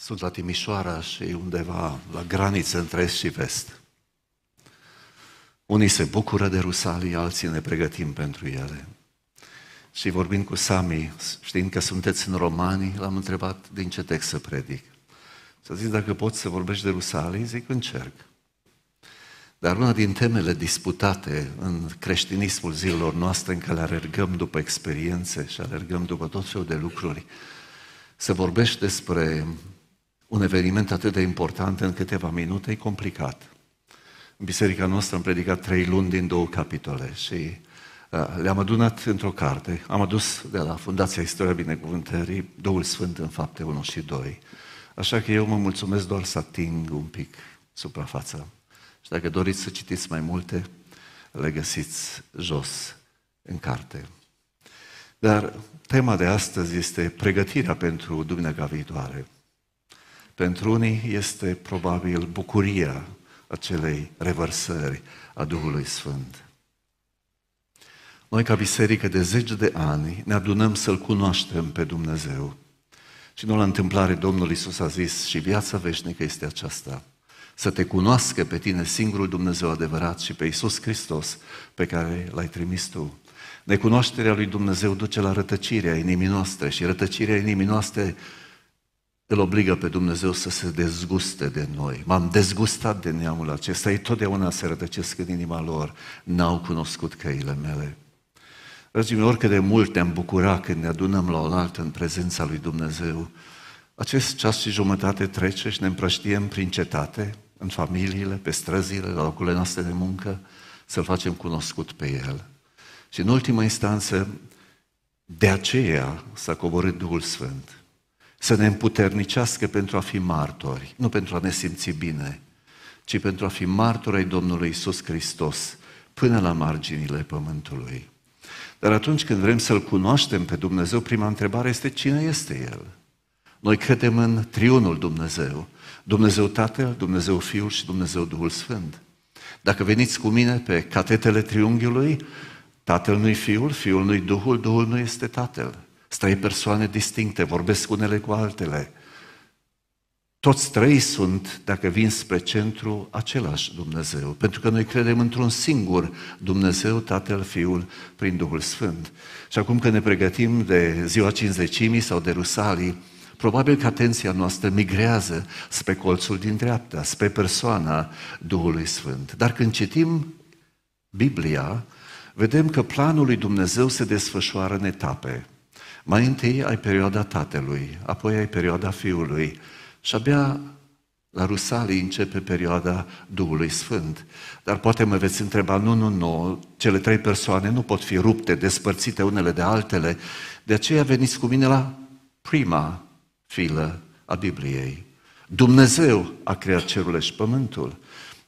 Sunt la Timișoara și undeva la graniță între est și vest. Unii se bucură de Rusalii, alții ne pregătim pentru ele. Și vorbind cu Sami, știind că sunteți în Romanii, l-am întrebat din ce text să predic. Să zic, dacă pot să vorbești de Rusalii, zic, încerc. Dar una din temele disputate în creștinismul zilelor noastre, în care alergăm după experiențe și alergăm după tot felul de lucruri, se vorbește despre un eveniment atât de important în câteva minute e complicat. În biserica noastră am predicat trei luni din două capitole și uh, le-am adunat într-o carte. Am adus de la Fundația Istoria Binecuvântării Duhul Sfânt în fapte 1 și 2. Așa că eu mă mulțumesc doar să ating un pic suprafața. Și dacă doriți să citiți mai multe, le găsiți jos în carte. Dar tema de astăzi este pregătirea pentru Dumnezeu viitoare. Pentru unii este probabil bucuria acelei revărsări a Duhului Sfânt. Noi, ca biserică de zeci de ani, ne adunăm să-L cunoaștem pe Dumnezeu. Și nu la întâmplare Domnul Isus a zis și viața veșnică este aceasta. Să te cunoască pe tine singurul Dumnezeu adevărat și pe Isus Hristos pe care l-ai trimis tu. Necunoașterea lui Dumnezeu duce la rătăcirea inimii noastre și rătăcirea inimii noastre îl obligă pe Dumnezeu să se dezguste de noi. M-am dezgustat de neamul acesta, ei totdeauna se rătăcesc în inima lor, n-au cunoscut căile mele. Dragii mei, oricât de mult ne-am bucurat când ne adunăm la oaltă în prezența lui Dumnezeu, acest ceas și jumătate trece și ne împrăștiem prin cetate, în familiile, pe străzile, la locurile noastre de muncă, să-L facem cunoscut pe El. Și în ultima instanță, de aceea s-a coborât Duhul Sfânt să ne împuternicească pentru a fi martori, nu pentru a ne simți bine, ci pentru a fi martori ai Domnului Isus Hristos până la marginile pământului. Dar atunci când vrem să-L cunoaștem pe Dumnezeu, prima întrebare este cine este El? Noi credem în triunul Dumnezeu, Dumnezeu Tatăl, Dumnezeu Fiul și Dumnezeu Duhul Sfânt. Dacă veniți cu mine pe catetele triunghiului, Tatăl nu-i Fiul, Fiul nu-i Duhul, Duhul nu este Tatăl. Trei persoane distincte, vorbesc unele cu altele. Toți trei sunt, dacă vin spre centru, același Dumnezeu. Pentru că noi credem într-un singur Dumnezeu, Tatăl, Fiul, prin Duhul Sfânt. Și acum că ne pregătim de ziua cinzecimii sau de Rusalii, probabil că atenția noastră migrează spre colțul din dreapta, spre persoana Duhului Sfânt. Dar când citim Biblia, vedem că planul lui Dumnezeu se desfășoară în etape. Mai întâi ai perioada tatălui, apoi ai perioada fiului și abia la Rusalii începe perioada Duhului Sfânt. Dar poate mă veți întreba, nu, nu, nu, cele trei persoane nu pot fi rupte, despărțite unele de altele. De aceea veniți cu mine la prima filă a Bibliei. Dumnezeu a creat cerul și pământul.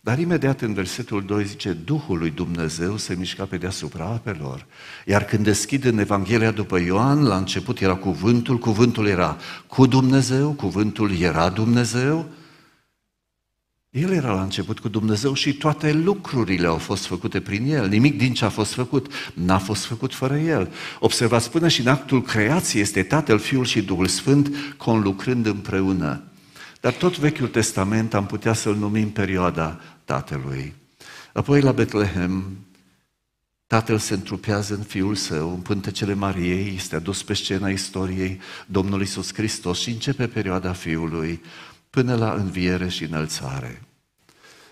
Dar imediat în versetul 2 zice, Duhul lui Dumnezeu se mișca pe deasupra apelor. Iar când deschide în Evanghelia după Ioan, la început era cuvântul, cuvântul era cu Dumnezeu, cuvântul era Dumnezeu. El era la început cu Dumnezeu și toate lucrurile au fost făcute prin El. Nimic din ce a fost făcut n-a fost făcut fără El. Observați, până și în actul creației este Tatăl, Fiul și Duhul Sfânt conlucrând împreună. Dar tot Vechiul Testament am putea să-l numim perioada Tatălui. Apoi la Betlehem, Tatăl se întrupează în Fiul Său, în pântecele Mariei, este adus pe scena istoriei Domnului Iisus Hristos și începe perioada Fiului până la înviere și înălțare.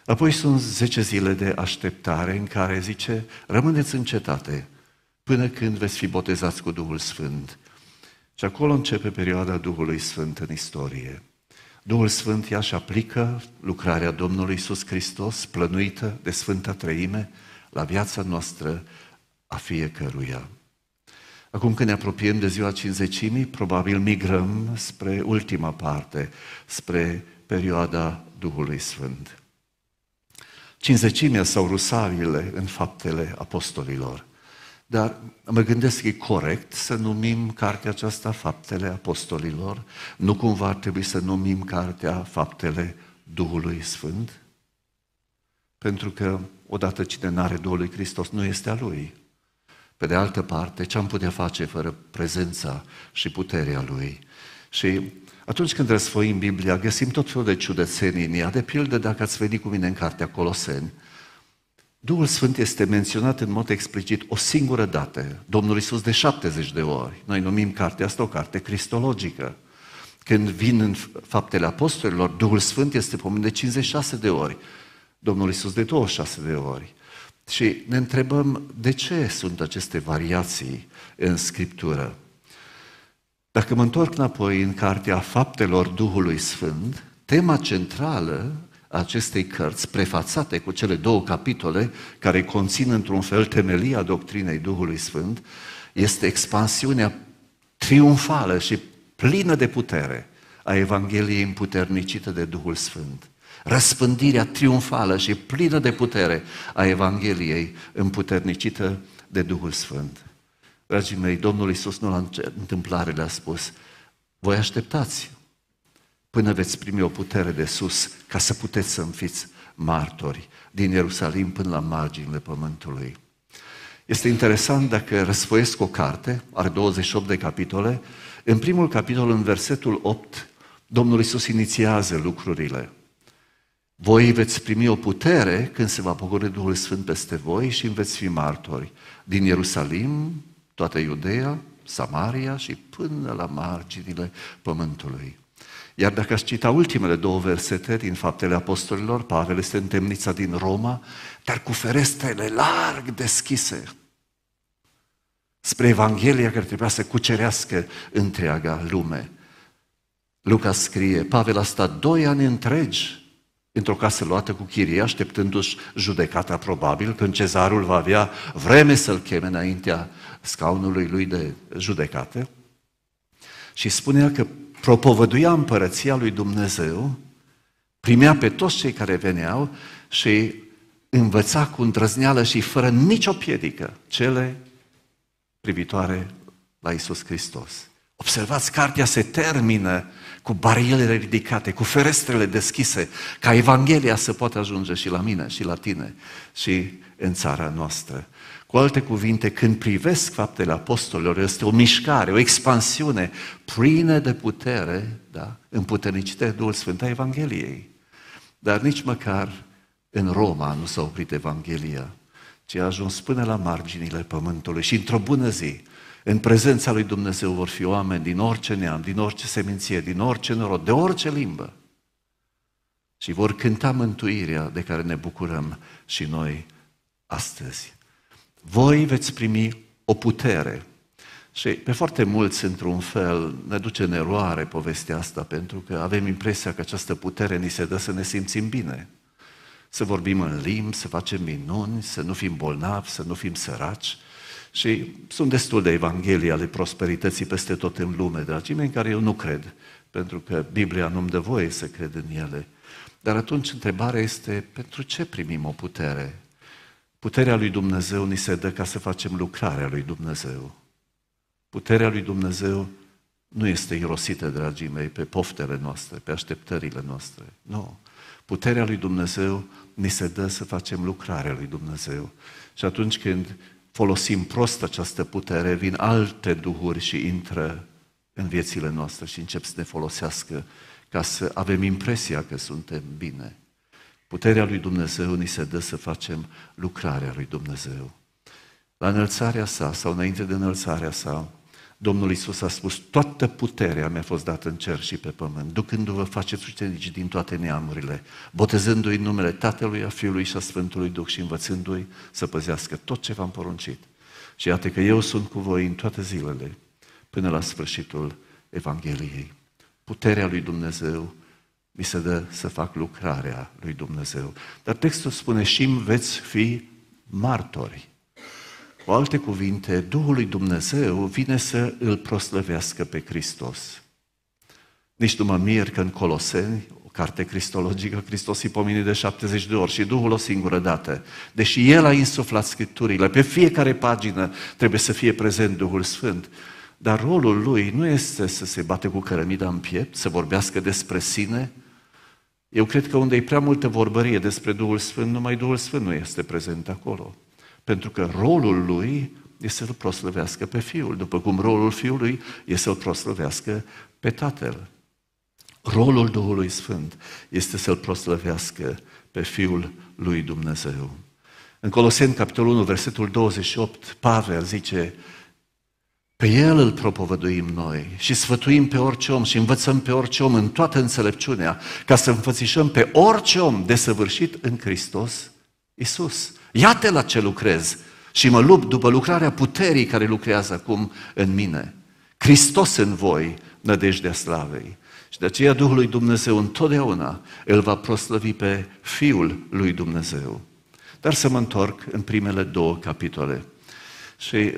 Apoi sunt zece zile de așteptare în care zice, rămâneți în cetate până când veți fi botezați cu Duhul Sfânt. Și acolo începe perioada Duhului Sfânt în istorie. Duhul Sfânt ia și aplică lucrarea Domnului Iisus Hristos, plănuită de Sfânta Trăime, la viața noastră a fiecăruia. Acum când ne apropiem de ziua cinzecimii, probabil migrăm spre ultima parte, spre perioada Duhului Sfânt. Cinzecimea sau rusavile în faptele apostolilor. Dar mă gândesc că e corect să numim cartea aceasta Faptele Apostolilor, nu cumva ar trebui să numim cartea Faptele Duhului Sfânt? Pentru că odată cine nu are Duhul lui Hristos nu este a Lui. Pe de altă parte, ce am putea face fără prezența și puterea Lui? Și atunci când răsfoim Biblia, găsim tot felul de ciudățenii în ea. De pildă, dacă ați venit cu mine în cartea Coloseni, Duhul Sfânt este menționat în mod explicit o singură dată, Domnul Isus de 70 de ori. Noi numim cartea asta o carte cristologică. Când vin în faptele apostolilor, Duhul Sfânt este pomenit de 56 de ori, Domnul Isus de 26 de ori. Și ne întrebăm de ce sunt aceste variații în Scriptură. Dacă mă întorc înapoi în Cartea Faptelor Duhului Sfânt, tema centrală acestei cărți, prefațate cu cele două capitole, care conțin într-un fel temelia doctrinei Duhului Sfânt, este expansiunea triumfală și plină de putere a Evangheliei împuternicită de Duhul Sfânt. Răspândirea triumfală și plină de putere a Evangheliei împuternicită de Duhul Sfânt. Dragii mei, Domnul Iisus nu la întâmplare le-a spus, voi așteptați până veți primi o putere de sus ca să puteți să înfiți martori din Ierusalim până la marginile pământului. Este interesant dacă răsfoiesc o carte, are 28 de capitole, în primul capitol, în versetul 8, Domnul Iisus inițiază lucrurile. Voi veți primi o putere când se va pogori Duhul Sfânt peste voi și îmi veți fi martori. Din Ierusalim, toată Iudeea, Samaria și până la marginile pământului. Iar dacă aș cita ultimele două versete din Faptele Apostolilor, Pavel este în temnița din Roma, dar cu ferestrele larg deschise spre Evanghelia care trebuia să cucerească întreaga lume. Luca scrie, Pavel a stat doi ani întregi într-o casă luată cu chirie, așteptându-și judecata probabil, când cezarul va avea vreme să-l cheme înaintea scaunului lui de judecată. Și spunea că propovăduia împărăția lui Dumnezeu, primea pe toți cei care veneau și învăța cu îndrăzneală și fără nicio piedică cele privitoare la Isus Hristos. Observați, cartea se termină cu barierele ridicate, cu ferestrele deschise, ca Evanghelia să poată ajunge și la mine, și la tine, și în țara noastră. Cu alte cuvinte, când privesc faptele apostolilor, este o mișcare, o expansiune plină de putere, da? împuternicită de Duhul Sfânt a Evangheliei. Dar nici măcar în Roma nu s-a oprit Evanghelia, ci a ajuns până la marginile pământului și într-o bună zi, în prezența lui Dumnezeu vor fi oameni din orice neam, din orice seminție, din orice norod, de orice limbă. Și vor cânta mântuirea de care ne bucurăm și noi astăzi voi veți primi o putere. Și pe foarte mulți, într-un fel, ne duce în eroare povestea asta, pentru că avem impresia că această putere ni se dă să ne simțim bine. Să vorbim în limbi, să facem minuni, să nu fim bolnavi, să nu fim săraci. Și sunt destul de evanghelii ale prosperității peste tot în lume, dragii mei, în care eu nu cred, pentru că Biblia nu-mi dă voie să cred în ele. Dar atunci întrebarea este, pentru ce primim o putere? Puterea lui Dumnezeu ni se dă ca să facem lucrarea lui Dumnezeu. Puterea lui Dumnezeu nu este irosită, dragii mei, pe poftele noastre, pe așteptările noastre. Nu. Puterea lui Dumnezeu ni se dă să facem lucrarea lui Dumnezeu. Și atunci când folosim prost această putere, vin alte duhuri și intră în viețile noastre și încep să ne folosească ca să avem impresia că suntem bine. Puterea lui Dumnezeu ni se dă să facem lucrarea lui Dumnezeu. La înălțarea sa sau înainte de înălțarea sa, Domnul Isus a spus, toată puterea mi-a fost dată în cer și pe pământ, ducându-vă faceți ucenici din toate neamurile, botezându-i în numele Tatălui, a Fiului și a Sfântului Duh și învățându-i să păzească tot ce v-am poruncit. Și iată că eu sunt cu voi în toate zilele, până la sfârșitul Evangheliei. Puterea lui Dumnezeu mi se dă să fac lucrarea lui Dumnezeu. Dar textul spune și veți fi martori. Cu alte cuvinte, Duhul lui Dumnezeu vine să îl proslăvească pe Hristos. Nici nu mă mir că în Coloseni, o carte cristologică, Hristos îi pomeni de 70 de ori și Duhul o singură dată. Deși El a insuflat Scripturile, pe fiecare pagină trebuie să fie prezent Duhul Sfânt. Dar rolul lui nu este să se bate cu cărămida în piept, să vorbească despre sine, eu cred că unde e prea multă vorbărie despre Duhul Sfânt, numai Duhul Sfânt nu este prezent acolo. Pentru că rolul lui este să-L proslăvească pe Fiul, după cum rolul Fiului este să-L proslăvească pe Tatăl. Rolul Duhului Sfânt este să-L proslăvească pe Fiul lui Dumnezeu. În Coloseni, capitolul 1, versetul 28, Pavel zice, pe El îl propovăduim noi și sfătuim pe orice om și învățăm pe orice om în toată înțelepciunea ca să înfățișăm pe orice om desăvârșit în Hristos Isus. Iată la ce lucrez și mă lupt după lucrarea puterii care lucrează acum în mine. Hristos în voi, nădejdea slavei. Și de aceea Duhul lui Dumnezeu întotdeauna îl va proslăvi pe Fiul lui Dumnezeu. Dar să mă întorc în primele două capitole. Și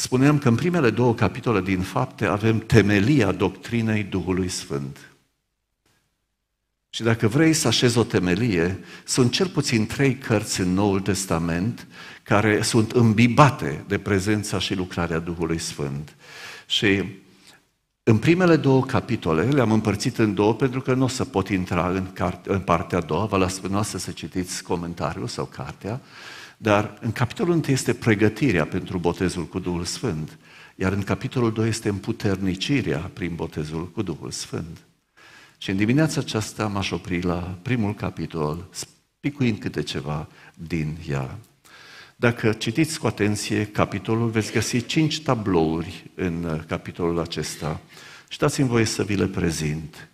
spuneam că în primele două capitole din fapte avem temelia doctrinei Duhului Sfânt. Și dacă vrei să așezi o temelie, sunt cel puțin trei cărți în Noul Testament care sunt îmbibate de prezența și lucrarea Duhului Sfânt. Și în primele două capitole le-am împărțit în două pentru că nu o să pot intra în, carte, în partea a doua, vă las să citiți comentariul sau cartea, dar în capitolul 1 este pregătirea pentru botezul cu Duhul Sfânt, iar în capitolul 2 este împuternicirea prin botezul cu Duhul Sfânt. Și în dimineața aceasta m-aș opri la primul capitol, spicuind câte ceva din ea. Dacă citiți cu atenție capitolul, veți găsi cinci tablouri în capitolul acesta și dați-mi voie să vi le prezint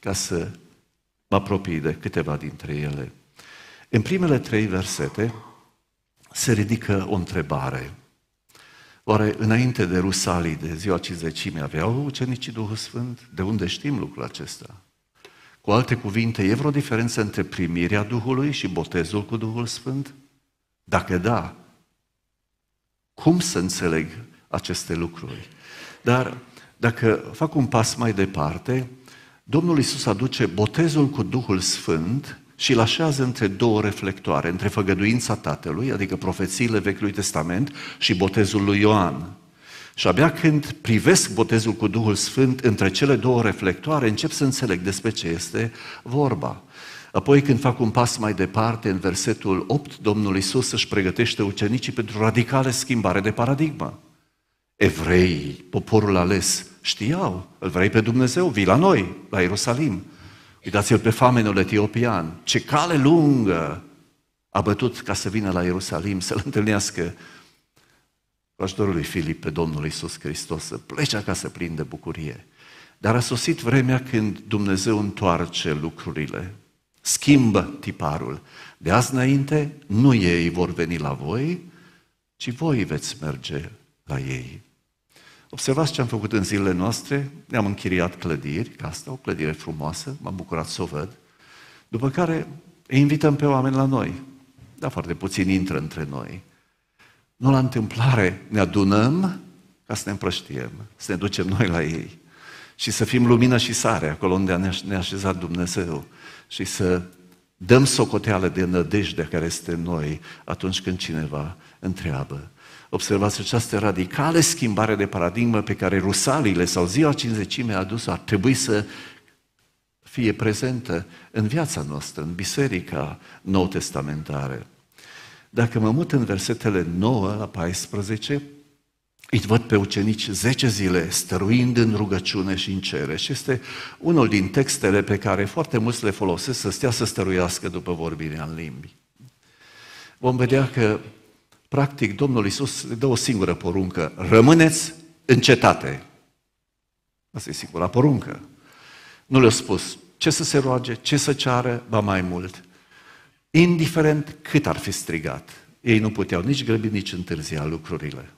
ca să mă apropii de câteva dintre ele. În primele trei versete, se ridică o întrebare. Oare înainte de Rusalii, de ziua cizecimii, aveau ucenicii Duhul Sfânt? De unde știm lucrul acesta? Cu alte cuvinte, e vreo diferență între primirea Duhului și botezul cu Duhul Sfânt? Dacă da, cum să înțeleg aceste lucruri? Dar dacă fac un pas mai departe, Domnul Isus aduce botezul cu Duhul Sfânt și îl așează între două reflectoare, între făgăduința Tatălui, adică profețiile Vechiului Testament și botezul lui Ioan. Și abia când privesc botezul cu Duhul Sfânt între cele două reflectoare, încep să înțeleg despre ce este vorba. Apoi când fac un pas mai departe, în versetul 8, Domnul Iisus își pregătește ucenicii pentru radicale schimbare de paradigmă. Evreii, poporul ales, știau, îl vrei pe Dumnezeu, vii la noi, la Ierusalim. Uitați-l pe famenul etiopian, ce cale lungă a bătut ca să vină la Ierusalim să-L întâlnească cu ajutorul lui Filip pe Domnul Iisus Hristos, să plece acasă plin de bucurie. Dar a sosit vremea când Dumnezeu întoarce lucrurile, schimbă tiparul. De azi înainte, nu ei vor veni la voi, ci voi veți merge la ei. Observați ce am făcut în zilele noastre, ne-am închiriat clădiri, ca asta, o clădire frumoasă, m-am bucurat să o văd, după care îi invităm pe oameni la noi, dar foarte puțin intră între noi. Nu la întâmplare ne adunăm ca să ne împrăștiem, să ne ducem noi la ei și să fim lumină și sare acolo unde ne-a așezat Dumnezeu și să dăm socoteală de nădejde care este în noi atunci când cineva întreabă. Observați această radicală schimbare de paradigmă pe care rusalile sau ziua cinzecime a adus-o, ar trebui să fie prezentă în viața noastră, în biserica nou testamentară. Dacă mă mut în versetele 9 la 14, îi văd pe ucenici 10 zile stăruind în rugăciune și în cere. Și este unul din textele pe care foarte mulți le folosesc să stea să stăruiască după vorbirea în limbi. Vom vedea că Practic, Domnul Iisus le dă o singură poruncă. Rămâneți în cetate. Asta e singura poruncă. Nu le-a spus ce să se roage, ce să ceară, ba mai mult. Indiferent cât ar fi strigat, ei nu puteau nici grăbi, nici întârzia lucrurile.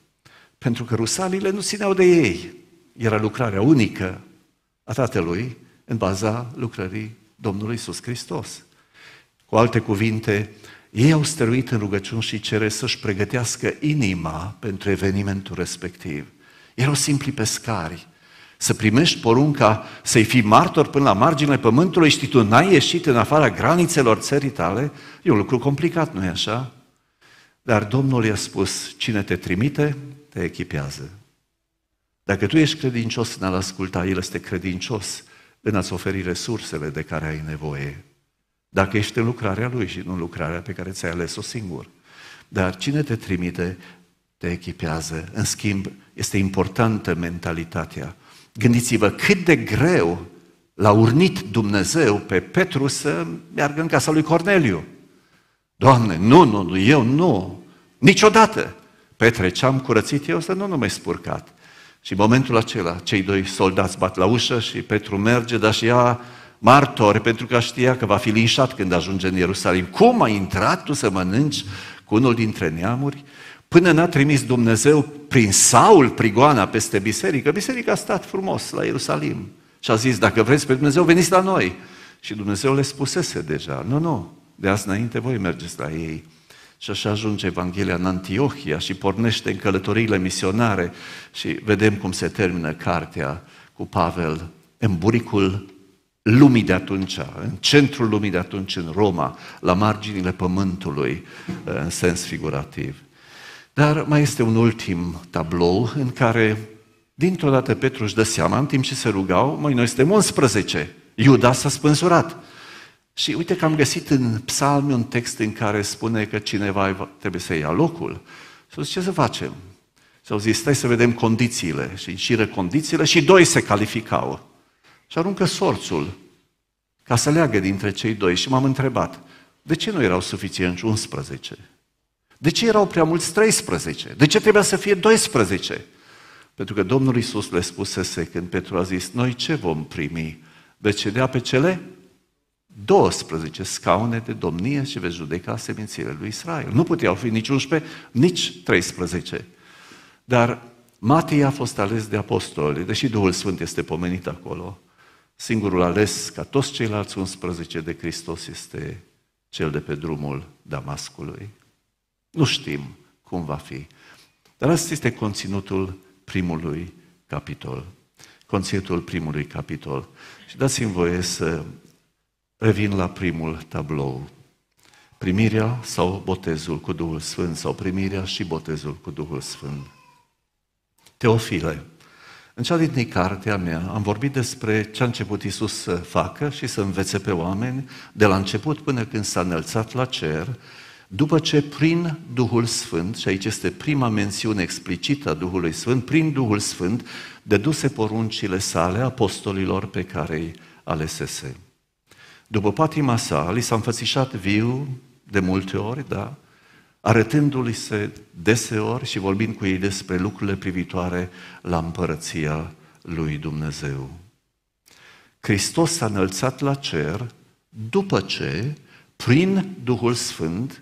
Pentru că rusalile nu țineau de ei. Era lucrarea unică a Tatălui în baza lucrării Domnului Iisus Hristos. Cu alte cuvinte, ei au stăruit în rugăciuni și cere să-și pregătească inima pentru evenimentul respectiv. Erau simpli pescari. Să primești porunca să-i fii martor până la marginile pământului și tu n-ai ieșit în afara granițelor țării tale, e un lucru complicat, nu-i așa? Dar Domnul i-a spus, cine te trimite, te echipează. Dacă tu ești credincios în a-L asculta, El este credincios în a-ți oferi resursele de care ai nevoie. Dacă ești în lucrarea Lui și nu în lucrarea pe care ți-ai ales-o singur. Dar cine te trimite, te echipează. În schimb, este importantă mentalitatea. Gândiți-vă cât de greu l-a urnit Dumnezeu pe Petru să meargă în casa lui Corneliu. Doamne, nu, nu, nu, eu nu. Niciodată. Petre, ce am curățit eu, să nu, nu mai spurcat. Și în momentul acela, cei doi soldați bat la ușă și Petru merge, dar și ea Martor, pentru că știa că va fi linșat când ajunge în Ierusalim. Cum a intrat tu să mănânci cu unul dintre neamuri? Până n-a trimis Dumnezeu prin Saul prigoana peste biserică, biserica a stat frumos la Ierusalim. Și a zis, dacă vreți pe Dumnezeu, veniți la noi. Și Dumnezeu le spusese deja, nu, nu, de azi înainte voi mergeți la ei. Și așa ajunge Evanghelia în Antiohia și pornește în călătoriile misionare și vedem cum se termină cartea cu Pavel în buricul lumii de atunci, în centrul lumii de atunci, în Roma, la marginile pământului, uh, în sens figurativ. Dar mai este un ultim tablou în care, dintr-o dată, Petru își dă seama, în timp ce se rugau, măi, noi suntem 11, Iuda s-a spânzurat. Și uite că am găsit în psalmi un text în care spune că cineva trebuie să ia locul. Și zice, ce să facem? Și au zis, stai să vedem condițiile. Și înșiră condițiile și doi se calificau și aruncă sorțul ca să leagă dintre cei doi. Și m-am întrebat, de ce nu erau suficienți 11? De ce erau prea mulți 13? De ce trebuia să fie 12? Pentru că Domnul Iisus le spusese când Petru a zis, noi ce vom primi? Veți cedea pe cele 12 scaune de domnie și veți judeca semințile lui Israel. Nu puteau fi nici 11, nici 13. Dar Matei a fost ales de apostoli, deși Duhul Sfânt este pomenit acolo, Singurul ales ca toți ceilalți 11 de Hristos este cel de pe drumul Damascului. Nu știm cum va fi. Dar asta este conținutul primului capitol. Conținutul primului capitol. Și dați-mi voie să revin la primul tablou. Primirea sau botezul cu Duhul Sfânt sau primirea și botezul cu Duhul Sfânt. Teofile, în cea din cartea carte mea am vorbit despre ce a început Isus să facă și să învețe pe oameni de la început până când s-a înălțat la cer, după ce prin Duhul Sfânt, și aici este prima mențiune explicită a Duhului Sfânt, prin Duhul Sfânt deduse poruncile sale apostolilor pe care îi alesese. După patima sa, li s-a înfățișat viu de multe ori, da, arătându-li se deseori și vorbind cu ei despre lucrurile privitoare la împărăția lui Dumnezeu. Hristos s-a înălțat la cer după ce, prin Duhul Sfânt,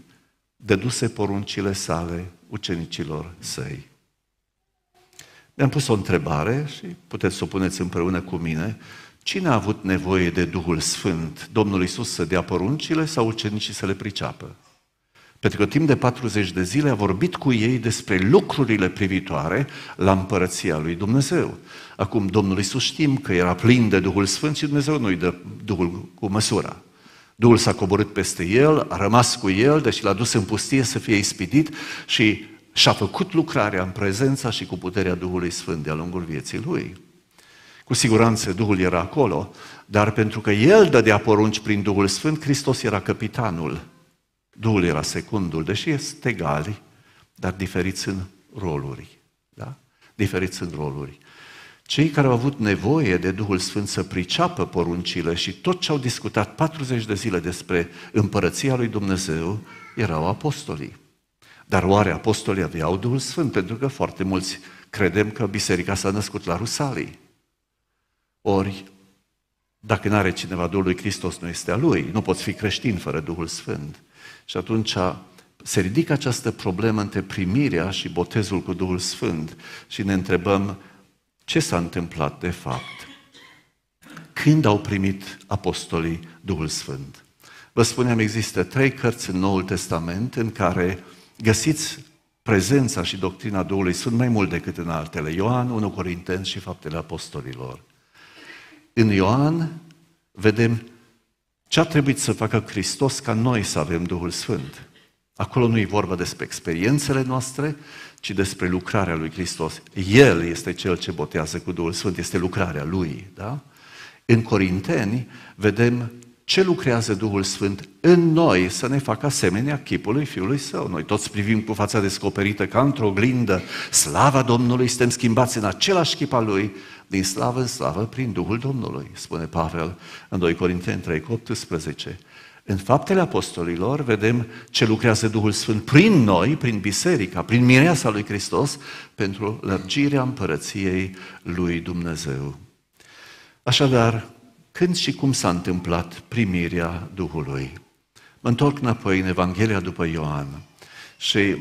dăduse poruncile sale ucenicilor săi. Mi-am pus o întrebare și puteți să o puneți împreună cu mine. Cine a avut nevoie de Duhul Sfânt? Domnul Iisus să dea poruncile sau ucenicii să le priceapă? Pentru că timp de 40 de zile a vorbit cu ei despre lucrurile privitoare la împărăția lui Dumnezeu. Acum Domnul Iisus știm că era plin de Duhul Sfânt și Dumnezeu nu-i dă Duhul cu măsura. Duhul s-a coborât peste el, a rămas cu el, deși l-a dus în pustie să fie ispitit și și-a făcut lucrarea în prezența și cu puterea Duhului Sfânt de-a lungul vieții lui. Cu siguranță Duhul era acolo, dar pentru că el dădea porunci prin Duhul Sfânt, Hristos era capitanul Duhul era secundul, deși este egali, dar diferiți în roluri. Da? Diferiți în roluri. Cei care au avut nevoie de Duhul Sfânt să priceapă poruncile și tot ce au discutat 40 de zile despre împărăția lui Dumnezeu erau apostolii. Dar oare apostolii aveau Duhul Sfânt? Pentru că foarte mulți credem că biserica s-a născut la Rusalii. Ori, dacă nu are cineva Duhul lui Hristos, nu este a lui. Nu poți fi creștin fără Duhul Sfânt. Și atunci se ridică această problemă între primirea și botezul cu Duhul Sfânt și ne întrebăm ce s-a întâmplat de fapt. Când au primit apostolii Duhul Sfânt? Vă spuneam, există trei cărți în Noul Testament în care găsiți prezența și doctrina Duhului Sfânt mai mult decât în altele. Ioan, 1 Corinteni și Faptele Apostolilor. În Ioan vedem ce a trebuit să facă Hristos ca noi să avem Duhul Sfânt? Acolo nu e vorba despre experiențele noastre, ci despre lucrarea lui Hristos. El este cel ce botează cu Duhul Sfânt, este lucrarea lui. Da? În Corinteni vedem ce lucrează Duhul Sfânt în noi să ne facă asemenea chipului Fiului Său. Noi toți privim cu fața descoperită ca într-o oglindă, slava Domnului, suntem schimbați în același chip al Lui, din slavă în slavă prin Duhul Domnului, spune Pavel în 2 Corinteni 3, 18. În faptele apostolilor vedem ce lucrează Duhul Sfânt prin noi, prin biserica, prin mireasa lui Hristos, pentru lărgirea împărăției lui Dumnezeu. Așadar, când și cum s-a întâmplat primirea Duhului? Mă întorc înapoi în Evanghelia după Ioan și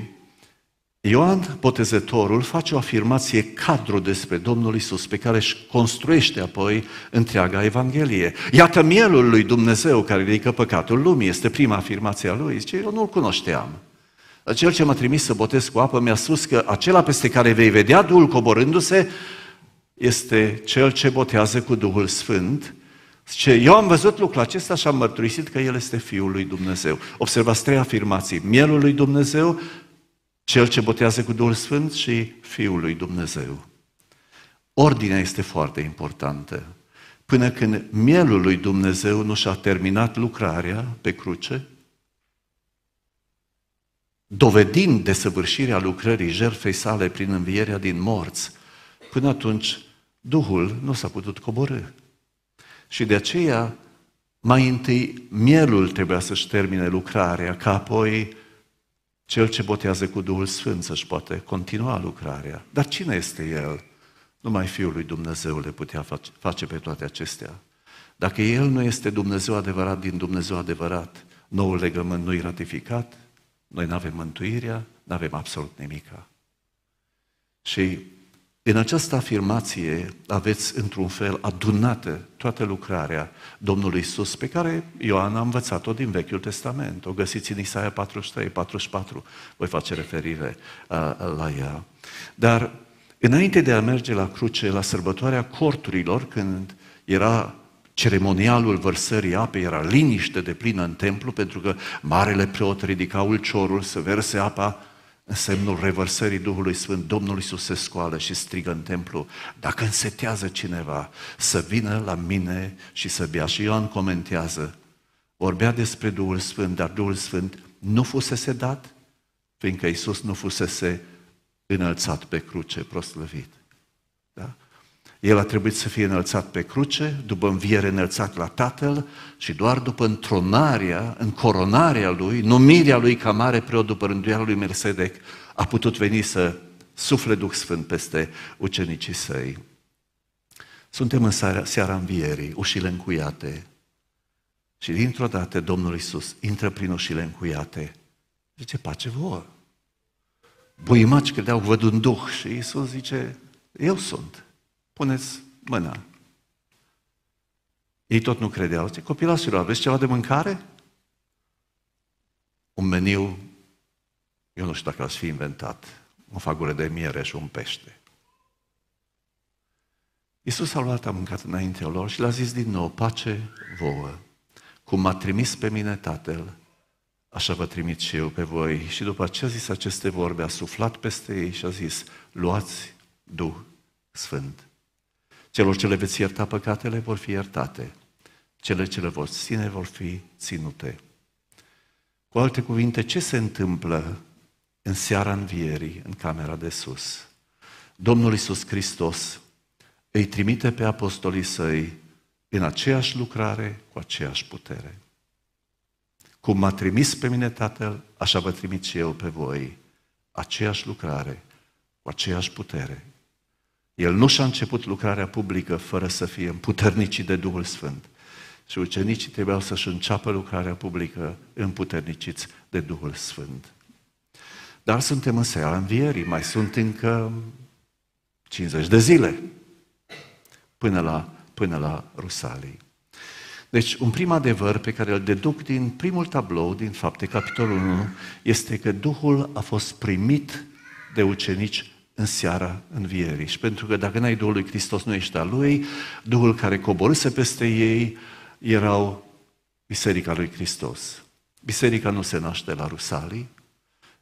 Ioan Botezătorul face o afirmație cadru despre Domnul Isus, pe care își construiește apoi întreaga Evanghelie. Iată mielul lui Dumnezeu care ridică păcatul lumii, este prima afirmație a lui. Zice, eu nu-l cunoșteam. Cel ce m-a trimis să botez cu apă mi-a spus că acela peste care vei vedea Duhul coborându-se este cel ce botează cu Duhul Sfânt. Zice, eu am văzut lucrul acesta și am mărturisit că El este Fiul lui Dumnezeu. Observați trei afirmații. Mielul lui Dumnezeu, cel ce botează cu Duhul Sfânt și Fiul lui Dumnezeu. Ordinea este foarte importantă. Până când mielul lui Dumnezeu nu și-a terminat lucrarea pe cruce, dovedind desăvârșirea lucrării jertfei sale prin învierea din morți, până atunci Duhul nu s-a putut coborâ. Și de aceea, mai întâi, mielul trebuia să-și termine lucrarea, ca apoi cel ce botează cu Duhul Sfânt să-și poate continua lucrarea. Dar cine este El? Numai Fiul lui Dumnezeu le putea face pe toate acestea. Dacă El nu este Dumnezeu adevărat din Dumnezeu adevărat, noul legământ nu-i ratificat, noi nu avem mântuirea, nu avem absolut nimica. Și în această afirmație aveți, într-un fel, adunată toată lucrarea Domnului Isus, pe care Ioan a învățat-o din Vechiul Testament. O găsiți în Isaia 43, 44. Voi face referire uh, la ea. Dar, înainte de a merge la cruce, la sărbătoarea corturilor, când era ceremonialul vărsării apei era liniște de plină în templu, pentru că marele preot ridica ulciorul să verse apa în semnul revărsării Duhului Sfânt, Domnul Iisus se scoală și strigă în templu, dacă însetează cineva să vină la mine și să bea. Și Ioan comentează, vorbea despre Duhul Sfânt, dar Duhul Sfânt nu fusese dat, fiindcă Iisus nu fusese înălțat pe cruce, proslăvit. Da? El a trebuit să fie înălțat pe cruce, după înviere înălțat la Tatăl și doar după întronarea, încoronarea lui, numirea lui ca mare preot după rânduiala lui Mersedec, a putut veni să sufle Duh Sfânt peste ucenicii săi. Suntem în seara, seara învierii, ușile încuiate. Și dintr-o dată Domnul Iisus intră prin ușile încuiate. Zice, pace vouă. Buimaci credeau că văd un duh și Iisus zice, eu sunt puneți mâna. Ei tot nu credeau. Zice, copilașilor, aveți ceva de mâncare? Un meniu, eu nu știu dacă ați fi inventat, o fagură de miere și un pește. Iisus a luat, a mâncat înaintea lor și le-a zis din nou, pace vouă, cum m-a trimis pe mine Tatăl, așa vă trimit și eu pe voi. Și după ce a zis aceste vorbe, a suflat peste ei și a zis, luați Duh Sfânt. Celor ce le veți ierta păcatele vor fi iertate. Cele ce le vor ține vor fi ținute. Cu alte cuvinte, ce se întâmplă în seara învierii, în camera de sus? Domnul Isus Hristos îi trimite pe apostolii săi în aceeași lucrare, cu aceeași putere. Cum m-a trimis pe mine Tatăl, așa vă trimit și eu pe voi. Aceeași lucrare, cu aceeași putere. El nu și-a început lucrarea publică fără să fie împuternicit de Duhul Sfânt. Și ucenicii trebuiau să-și înceapă lucrarea publică împuterniciți de Duhul Sfânt. Dar suntem în seara învierii, mai sunt încă 50 de zile până la, până la Rusalii. Deci, un prim adevăr pe care îl deduc din primul tablou, din fapte, capitolul 1, este că Duhul a fost primit de ucenici în seara învierii. Și pentru că dacă n-ai Duhul lui Hristos, nu ești al Lui, Duhul care coborâse peste ei erau Biserica lui Hristos. Biserica nu se naște la Rusalii,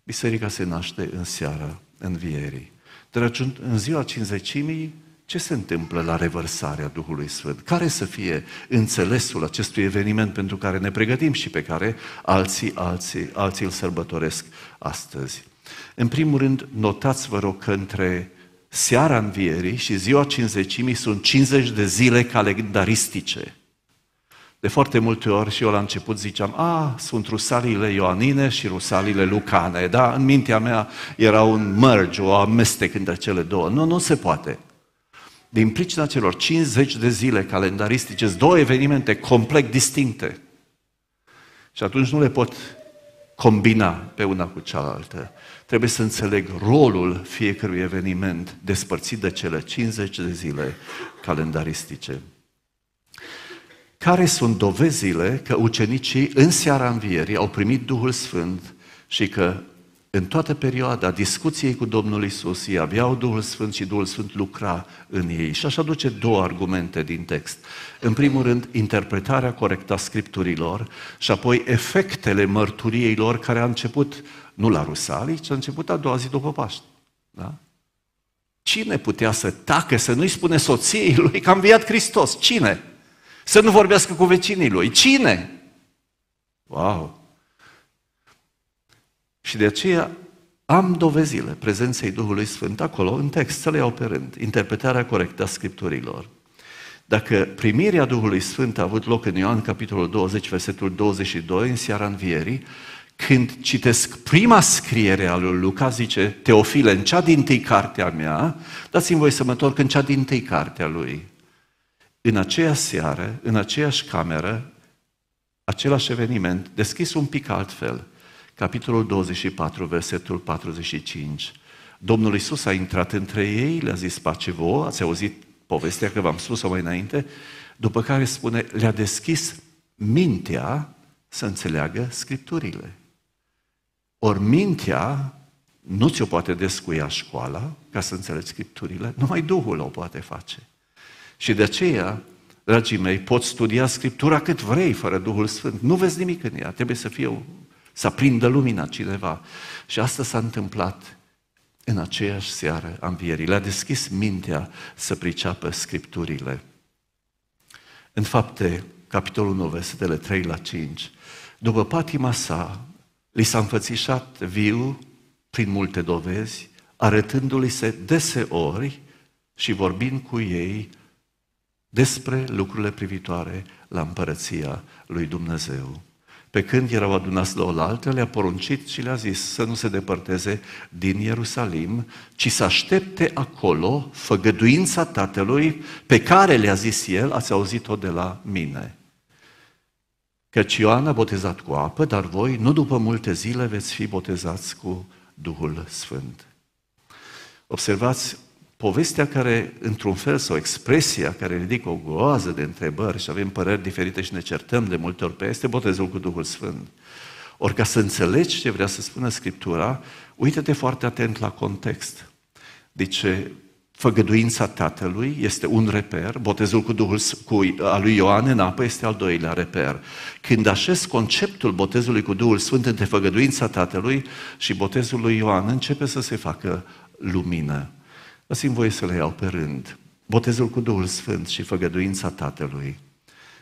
biserica se naște în seara învierii. Dar în ziua cinzecimii, ce se întâmplă la revărsarea Duhului Sfânt? Care să fie înțelesul acestui eveniment pentru care ne pregătim și pe care alții, alții, alții îl sărbătoresc astăzi? În primul rând, notați, vă rog, că între seara învierii și ziua cinzecimii sunt 50 de zile calendaristice. De foarte multe ori și eu la început ziceam, a, sunt rusalile ioanine și rusalile lucane, da? În mintea mea era un merge, o amestec între cele două. Nu, nu se poate. Din pricina celor 50 de zile calendaristice, două evenimente complet distincte. Și atunci nu le pot combina pe una cu cealaltă. Trebuie să înțeleg rolul fiecărui eveniment despărțit de cele 50 de zile calendaristice. Care sunt dovezile că ucenicii în seara învierii au primit Duhul Sfânt și că în toată perioada discuției cu Domnul Isus, ei aveau Duhul Sfânt și Duhul Sfânt lucra în ei. Și așa duce două argumente din text. În primul rând, interpretarea corectă a scripturilor și apoi efectele mărturiei lor care a început nu la Rusalii, ci a început a doua zi după Paște. Da? Cine putea să tacă, să nu-i spune soției lui că a înviat Hristos? Cine? Să nu vorbească cu vecinii lui? Cine? Wow! Și de aceea am dovezile prezenței Duhului Sfânt acolo, în text, să le iau pe rând, interpretarea corectă a Scripturilor. Dacă primirea Duhului Sfânt a avut loc în Ioan, capitolul 20, versetul 22, în seara învierii, când citesc prima scriere a lui Luca, zice, Teofile, în cea din tâi cartea mea, dați-mi voi să mă întorc în cea din tâi cartea lui. În aceea seară, în aceeași cameră, același eveniment, deschis un pic altfel – capitolul 24, versetul 45. Domnul Isus a intrat între ei, le-a zis pace vouă, ați auzit povestea că v-am spus-o mai înainte, după care spune, le-a deschis mintea să înțeleagă Scripturile. Ori mintea nu ți-o poate descuia școala ca să înțelegi Scripturile, numai Duhul o poate face. Și de aceea, dragii mei, poți studia Scriptura cât vrei fără Duhul Sfânt. Nu vezi nimic în ea, trebuie să fie să prindă lumina cineva. Și asta s-a întâmplat în aceeași seară a învierii. Le-a deschis mintea să priceapă Scripturile. În fapte, capitolul 9, versetele 3 la 5, după patima sa, li s-a înfățișat viu prin multe dovezi, arătându-li se deseori și vorbind cu ei despre lucrurile privitoare la împărăția lui Dumnezeu. Pe când erau adunați la oaltă, le-a poruncit și le-a zis să nu se depărteze din Ierusalim, ci să aștepte acolo făgăduința Tatălui pe care le-a zis el, ați auzit-o de la mine. Căci Ioan a botezat cu apă, dar voi nu după multe zile veți fi botezați cu Duhul Sfânt. Observați povestea care, într-un fel, sau expresia care ridică o groază de întrebări și avem păreri diferite și ne certăm de multe ori pe este botezul cu Duhul Sfânt. Ori ca să înțelegi ce vrea să spună Scriptura, uită-te foarte atent la context. Deci, făgăduința Tatălui este un reper, botezul cu Duhul cu, al lui Ioan în apă este al doilea reper. Când așez conceptul botezului cu Duhul Sfânt între făgăduința Tatălui și botezul lui Ioan, începe să se facă lumină. Lăsim voie să le iau pe rând. Botezul cu Duhul Sfânt și făgăduința Tatălui.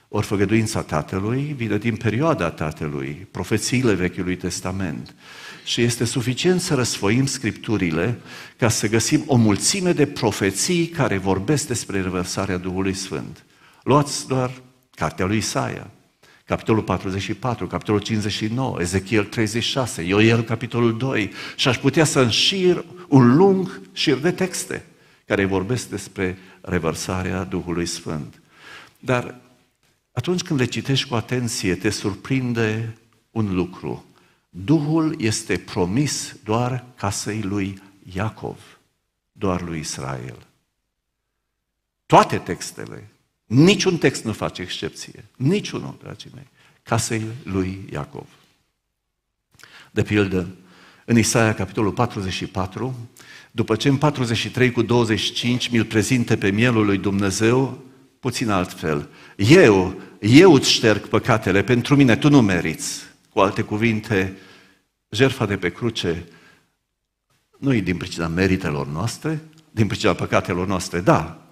Ori făgăduința Tatălui vine din perioada Tatălui, profețiile Vechiului Testament. Și este suficient să răsfoim Scripturile ca să găsim o mulțime de profeții care vorbesc despre revărsarea Duhului Sfânt. Luați doar cartea lui Isaia, capitolul 44, capitolul 59, Ezechiel 36, Ioel capitolul 2 și aș putea să înșir un lung șir de texte care vorbesc despre revărsarea Duhului Sfânt. Dar atunci când le citești cu atenție, te surprinde un lucru. Duhul este promis doar casei lui Iacov, doar lui Israel. Toate textele Niciun text nu face excepție. Niciunul, dragii mei. Casei lui Iacov. De pildă, în Isaia, capitolul 44, după ce în 43 cu 25 mi-l prezinte pe mielul lui Dumnezeu, puțin altfel. Eu, eu îți șterg păcatele, pentru mine tu nu meriți. Cu alte cuvinte, jertfa de pe cruce nu e din pricina meritelor noastre, din pricina păcatelor noastre, da,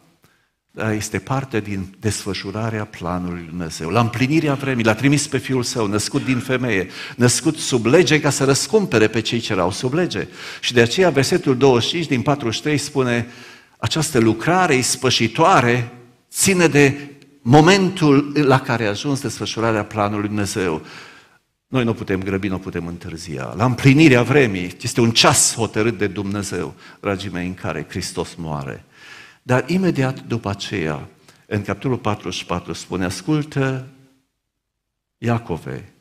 este parte din desfășurarea planului Lui Dumnezeu. La împlinirea vremii, l-a trimis pe Fiul Său, născut din femeie, născut sub lege ca să răscumpere pe cei ce erau sub lege. Și de aceea versetul 25 din 43 spune această lucrare ispășitoare ține de momentul la care a ajuns desfășurarea planului Dumnezeu. Noi nu putem grăbi, nu putem întârzia. La împlinirea vremii este un ceas hotărât de Dumnezeu, dragii mei, în care Hristos moare dar imediat după aceea, în capitolul 44 spune, ascultă Iacove,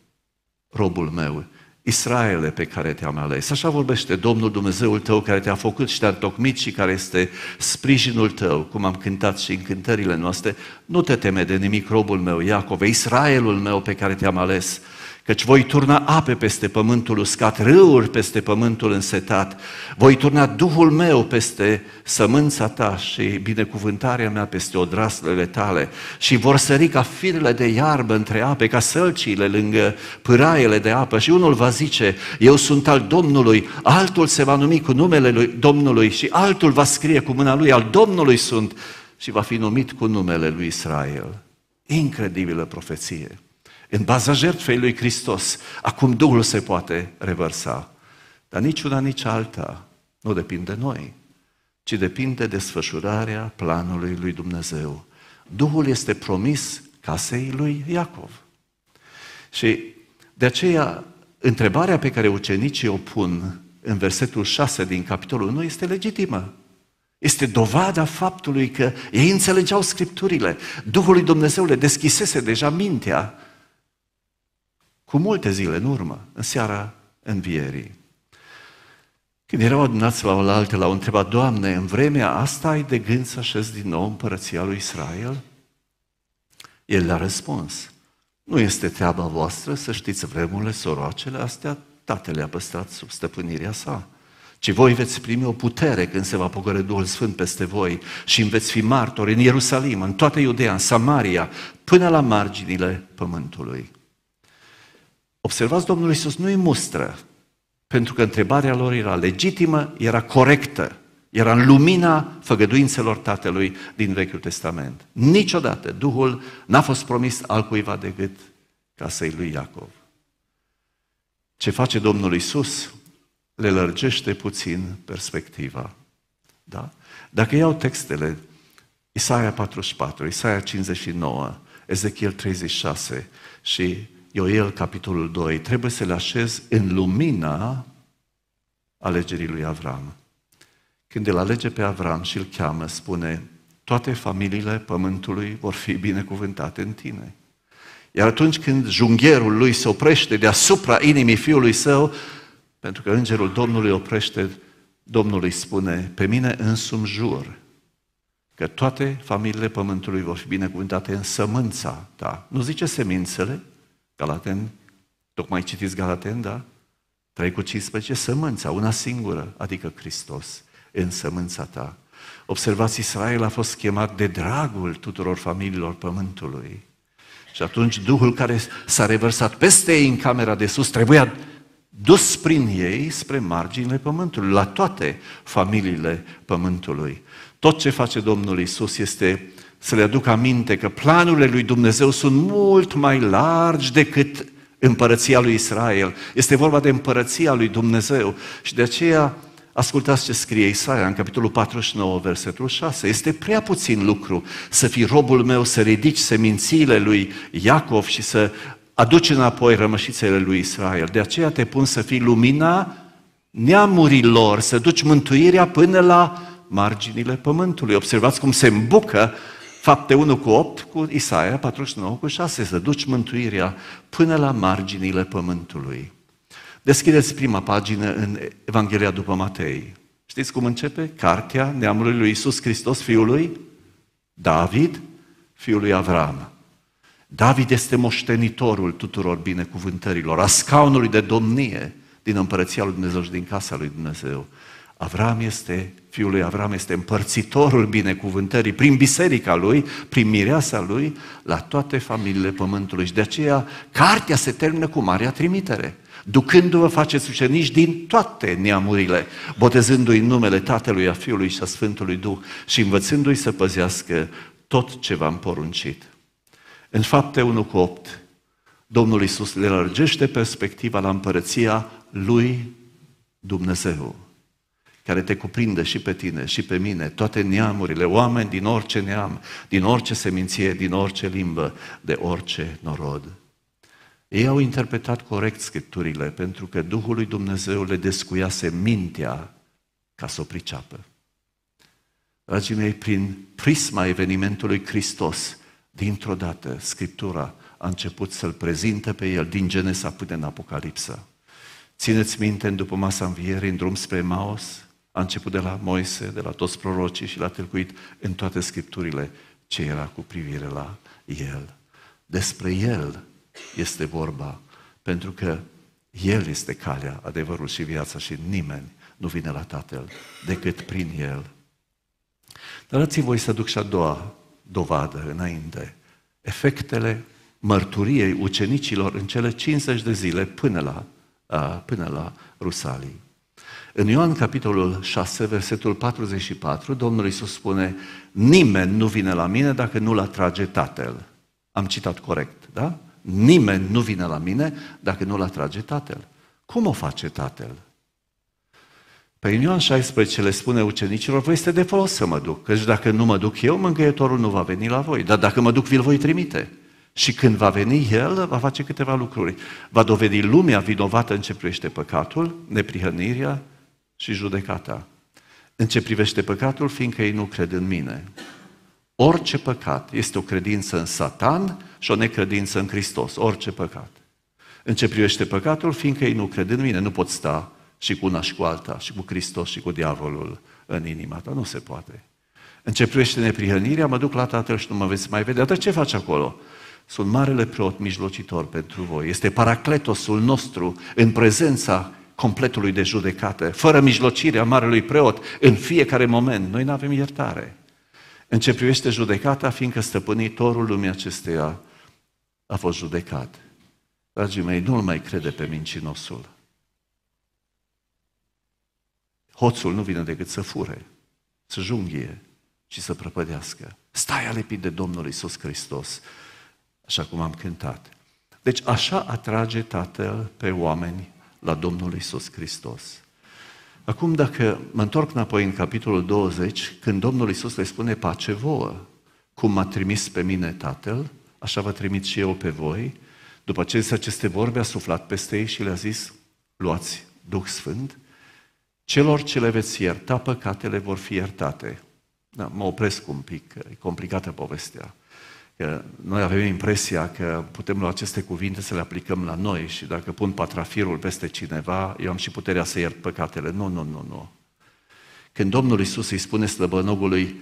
robul meu, Israele pe care te-am ales. Așa vorbește Domnul Dumnezeul tău care te-a făcut și te-a tocmit și care este sprijinul tău, cum am cântat și în cântările noastre. Nu te teme de nimic, robul meu, Iacove, Israelul meu pe care te-am ales. Căci voi turna ape peste pământul uscat, râuri peste pământul însetat, voi turna Duhul meu peste sămânța ta și binecuvântarea mea peste odraslele tale și vor sări ca firele de iarbă între ape, ca sălciile lângă pâraiele de apă și unul va zice, eu sunt al Domnului, altul se va numi cu numele lui Domnului și altul va scrie cu mâna lui, al Domnului sunt și va fi numit cu numele lui Israel. Incredibilă profeție! în baza jertfei lui Hristos, acum Duhul se poate revărsa. Dar nici una, nici alta nu depinde de noi, ci depinde de desfășurarea planului lui Dumnezeu. Duhul este promis casei lui Iacov. Și de aceea, întrebarea pe care ucenicii o pun în versetul 6 din capitolul 1 este legitimă. Este dovada faptului că ei înțelegeau Scripturile. Duhul lui Dumnezeu le deschisese deja mintea cu multe zile în urmă, în seara învierii. Când erau adunați la oaltă, l-au întrebat, Doamne, în vremea asta ai de gând să așezi din nou împărăția lui Israel? El le-a răspuns, nu este treaba voastră să știți vremurile, soroacele astea, tatele a păstrat sub stăpânirea sa. Ci voi veți primi o putere când se va pogăre Duhul Sfânt peste voi și îmi veți fi martori în Ierusalim, în toată Iudea, în Samaria, până la marginile pământului. Observați, Domnul Iisus nu-i mustră, pentru că întrebarea lor era legitimă, era corectă, era în lumina făgăduințelor Tatălui din Vechiul Testament. Niciodată Duhul n-a fost promis altcuiva decât casei lui Iacov. Ce face Domnul Iisus? Le lărgește puțin perspectiva. Da? Dacă iau textele, Isaia 44, Isaia 59, Ezechiel 36 și Ioel, capitolul 2, trebuie să le așez în lumina alegerii lui Avram. Când îl alege pe Avram și îl cheamă, spune, toate familiile pământului vor fi binecuvântate în tine. Iar atunci când jungherul lui se oprește deasupra inimii fiului său, pentru că îngerul Domnului oprește, Domnul îi spune, pe mine însumi jur că toate familiile pământului vor fi binecuvântate în sămânța ta. Nu zice semințele, Galaten, tocmai citiți Galaten, da? 3 cu 15, sămânța, una singură, adică Hristos, în sămânța ta. Observați, Israel a fost chemat de dragul tuturor familiilor pământului. Și atunci Duhul care s-a revărsat peste ei în camera de sus trebuia dus prin ei spre marginile pământului, la toate familiile pământului. Tot ce face Domnul Isus este să le aduc aminte că planurile lui Dumnezeu sunt mult mai largi decât împărăția lui Israel. Este vorba de împărăția lui Dumnezeu și de aceea ascultați ce scrie Isaia în capitolul 49, versetul 6. Este prea puțin lucru să fii robul meu, să ridici semințiile lui Iacov și să aduci înapoi rămășițele lui Israel. De aceea te pun să fii lumina neamurilor, să duci mântuirea până la marginile pământului. Observați cum se îmbucă Fapte 1 cu 8 cu Isaia, 49 cu 6, să duci mântuirea până la marginile pământului. Deschideți prima pagină în Evanghelia după Matei. Știți cum începe? Cartea neamului lui Isus Hristos, fiul lui David, fiul lui Avram. David este moștenitorul tuturor binecuvântărilor, a scaunului de domnie din împărăția lui Dumnezeu și din casa lui Dumnezeu. Avram este, fiul lui Avram este împărțitorul binecuvântării prin biserica lui, prin mireasa lui, la toate familiile pământului. Și de aceea cartea se termină cu Marea Trimitere. Ducându-vă faceți ucenici din toate neamurile, botezându-i numele Tatălui, a Fiului și a Sfântului Duh și învățându-i să păzească tot ce v-am poruncit. În fapte 1 cu 8, Domnul Iisus le lărgește perspectiva la împărăția lui Dumnezeu care te cuprinde și pe tine și pe mine, toate neamurile, oameni din orice neam, din orice seminție, din orice limbă, de orice norod. Ei au interpretat corect Scripturile, pentru că Duhul lui Dumnezeu le descuiase mintea ca să o priceapă. Dragii mei, prin prisma evenimentului Hristos, dintr-o dată, Scriptura a început să-L prezinte pe El din Genesa până în Apocalipsă. Țineți minte, după masa învierii, în drum spre Maos, a început de la Moise, de la toți prorocii și l-a tâlcuit în toate scripturile ce era cu privire la el. Despre el este vorba, pentru că el este calea, adevărul și viața și nimeni nu vine la Tatăl decât prin el. Dar ați voi să duc și a doua dovadă înainte. Efectele mărturiei ucenicilor în cele 50 de zile până la, până la Rusalii. În Ioan, capitolul 6, versetul 44, Domnul Iisus spune, nimeni nu vine la mine dacă nu-l atrage Tatăl. Am citat corect, da? Nimeni nu vine la mine dacă nu-l atrage Tatăl. Cum o face Tatăl? Păi Ioan 16 le spune ucenicilor, voi este de folos să mă duc, căci dacă nu mă duc eu, mângâietorul nu va veni la voi, dar dacă mă duc, vi-l voi trimite. Și când va veni El, va face câteva lucruri. Va dovedi lumea vinovată în ce privește păcatul, neprihănirea și judecata. În ce privește păcatul, fiindcă ei nu cred în mine. Orice păcat este o credință în Satan și o necredință în Hristos. Orice păcat. În ce privește păcatul, fiindcă ei nu cred în mine, nu pot sta și cu una și cu alta, și cu Hristos și cu diavolul în inima ta. Nu se poate. În ce privește neprihănirea, mă duc la Tatăl și nu mă veți mai vedea. Dar ce faci acolo? Sunt marele preot mijlocitor pentru voi. Este paracletosul nostru în prezența completului de judecată. Fără mijlocirea marelui preot, în fiecare moment, noi nu avem iertare. În ce privește judecata, fiindcă stăpânitorul lumii acesteia a fost judecat. Dragii mei, nu-l mai crede pe mincinosul. Hoțul nu vine decât să fure, să junghie și să prăpădească. Stai alepit de Domnul Isus Hristos așa cum am cântat. Deci așa atrage Tatăl pe oameni la Domnul Isus Hristos. Acum dacă mă întorc înapoi în capitolul 20, când Domnul Isus le spune pace vouă, cum m-a trimis pe mine Tatăl, așa vă trimit și eu pe voi, după ce aceste vorbe a suflat peste ei și le-a zis, luați Duh Sfânt, celor ce le veți ierta, păcatele vor fi iertate. Da, mă opresc un pic, e complicată povestea. Că noi avem impresia că putem lua aceste cuvinte să le aplicăm la noi și dacă pun patrafirul peste cineva, eu am și puterea să iert păcatele. Nu, nu, nu, nu. Când Domnul Isus îi spune slăbănogului,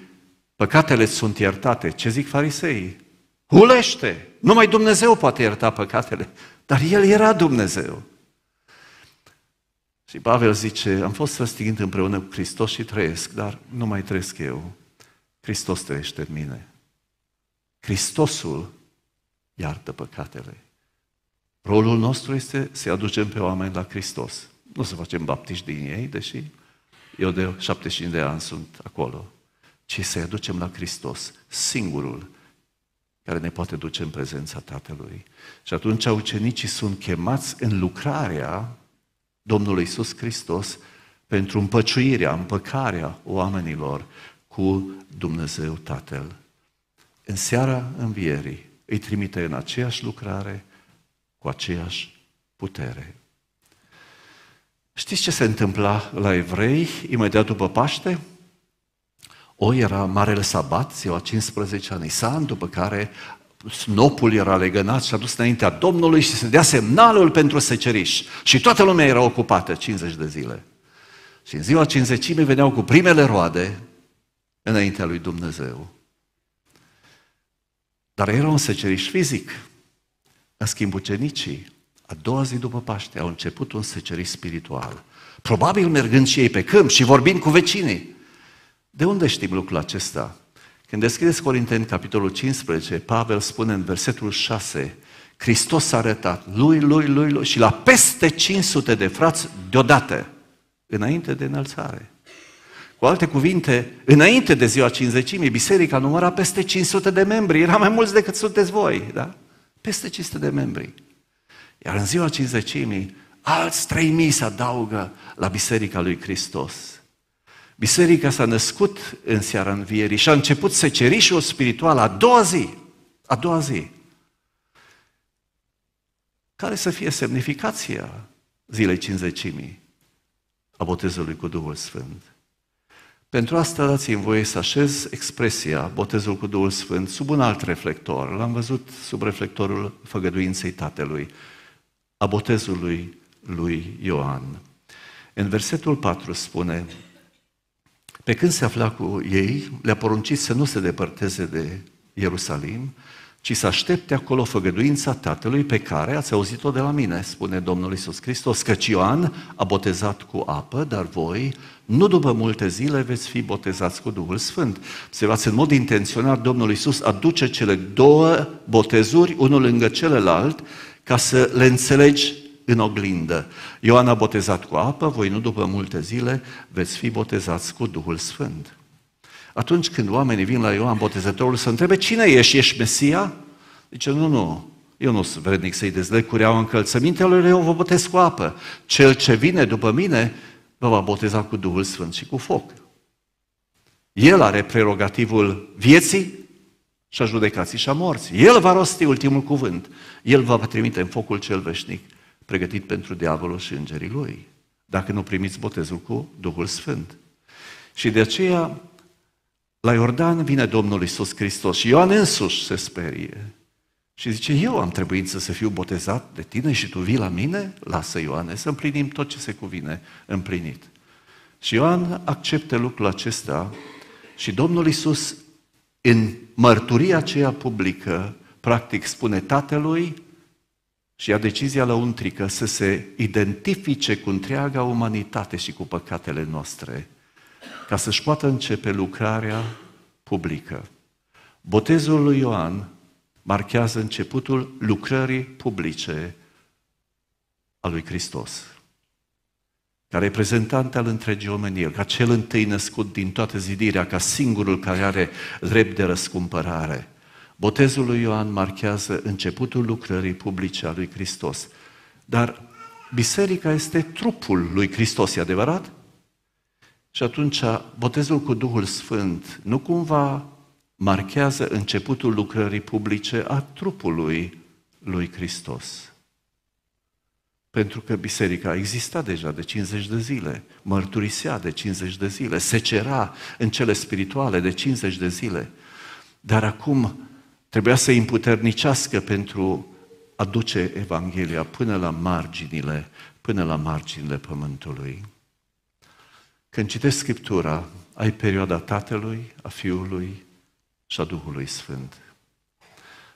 păcatele sunt iertate, ce zic fariseii? Hulește! Numai Dumnezeu poate ierta păcatele. Dar El era Dumnezeu. Și Pavel zice, am fost răstignit împreună cu Hristos și trăiesc, dar nu mai trăiesc eu. Hristos trăiește în mine. Hristosul iartă păcatele. Rolul nostru este să-i aducem pe oameni la Hristos. Nu să facem baptiști din ei, deși eu de 75 de ani sunt acolo, ci să-i aducem la Hristos, singurul care ne poate duce în prezența Tatălui. Și atunci ucenicii sunt chemați în lucrarea Domnului Isus Hristos pentru împăciuirea, împăcarea oamenilor cu Dumnezeu Tatăl în seara învierii îi trimite în aceeași lucrare, cu aceeași putere. Știți ce se întâmpla la evrei imediat după Paște? O era Marele Sabat, ziua 15 a Nisan, după care snopul era legănat și dus înaintea Domnului și se dea semnalul pentru seceriș. Și toată lumea era ocupată 50 de zile. Și în ziua 50 veneau cu primele roade înaintea lui Dumnezeu. Dar era un seceriș fizic. În schimb, ucenicii, a doua zi după Paște, au început un seceriș spiritual. Probabil mergând și ei pe câmp și vorbind cu vecinii. De unde știm lucrul acesta? Când deschideți Corinteni, capitolul 15, Pavel spune în versetul 6, Hristos s-a arătat lui, lui, lui, lui și la peste 500 de frați deodată, înainte de înălțare. Cu alte cuvinte, înainte de ziua cinzecimii, biserica număra peste 500 de membri. Era mai mulți decât sunteți voi, da? Peste 500 de membri. Iar în ziua cinzecimii, alți 3000 se adaugă la biserica lui Hristos. Biserica s-a născut în seara învierii și a început secerișul spiritual a doua zi. A doua zi. Care să fie semnificația zilei cinzecimii a botezului cu Duhul Sfânt? Pentru asta dați-mi voie să așez expresia botezul cu Duhul Sfânt sub un alt reflector. L-am văzut sub reflectorul făgăduinței Tatălui, a botezului lui Ioan. În versetul 4 spune, pe când se afla cu ei, le-a poruncit să nu se depărteze de Ierusalim, ci să aștepte acolo făgăduința Tatălui pe care ați auzit-o de la mine, spune Domnul Isus Hristos, căci Ioan a botezat cu apă, dar voi nu după multe zile veți fi botezați cu Duhul Sfânt. Observați, în mod intenționat, Domnul Isus aduce cele două botezuri, unul lângă celălalt, ca să le înțelegi în oglindă. Ioan a botezat cu apă, voi nu după multe zile veți fi botezați cu Duhul Sfânt. Atunci când oamenii vin la Ioan Botezătorul să întrebe, cine ești, ești Mesia? Zice, nu, nu, eu nu sunt vrednic să-i dezleg cureaua lui, eu vă botez cu apă. Cel ce vine după mine vă va boteza cu Duhul Sfânt și cu foc. El are prerogativul vieții și a judecații și a morții. El va rosti ultimul cuvânt. El va trimite în focul cel veșnic pregătit pentru diavolul și îngerii lui, dacă nu primiți botezul cu Duhul Sfânt. Și de aceea la Iordan vine Domnul Isus Hristos și Ioan însuși se sperie. Și zice, eu am trebuit să se fiu botezat de tine și tu vii la mine? Lasă, Ioane, să împlinim tot ce se cuvine împlinit. Și Ioan acceptă lucrul acesta și Domnul Isus, în mărturia aceea publică, practic spune tatălui și ia decizia la untrică să se identifice cu întreaga umanitate și cu păcatele noastre ca să-și poată începe lucrarea publică. Botezul lui Ioan marchează începutul lucrării publice a lui Hristos, ca reprezentant al întregii omenii, ca cel întâi născut din toată zidirea, ca singurul care are drept de răscumpărare. Botezul lui Ioan marchează începutul lucrării publice a lui Hristos. Dar biserica este trupul lui Hristos, e adevărat? Și atunci, botezul cu Duhul Sfânt nu cumva marchează începutul lucrării publice a trupului lui Hristos. Pentru că biserica exista deja de 50 de zile, mărturisea de 50 de zile, se cera în cele spirituale de 50 de zile, dar acum trebuia să îi împuternicească pentru a duce Evanghelia până la marginile, până la marginile pământului. Când citești Scriptura, ai perioada Tatălui, a Fiului și a Duhului Sfânt.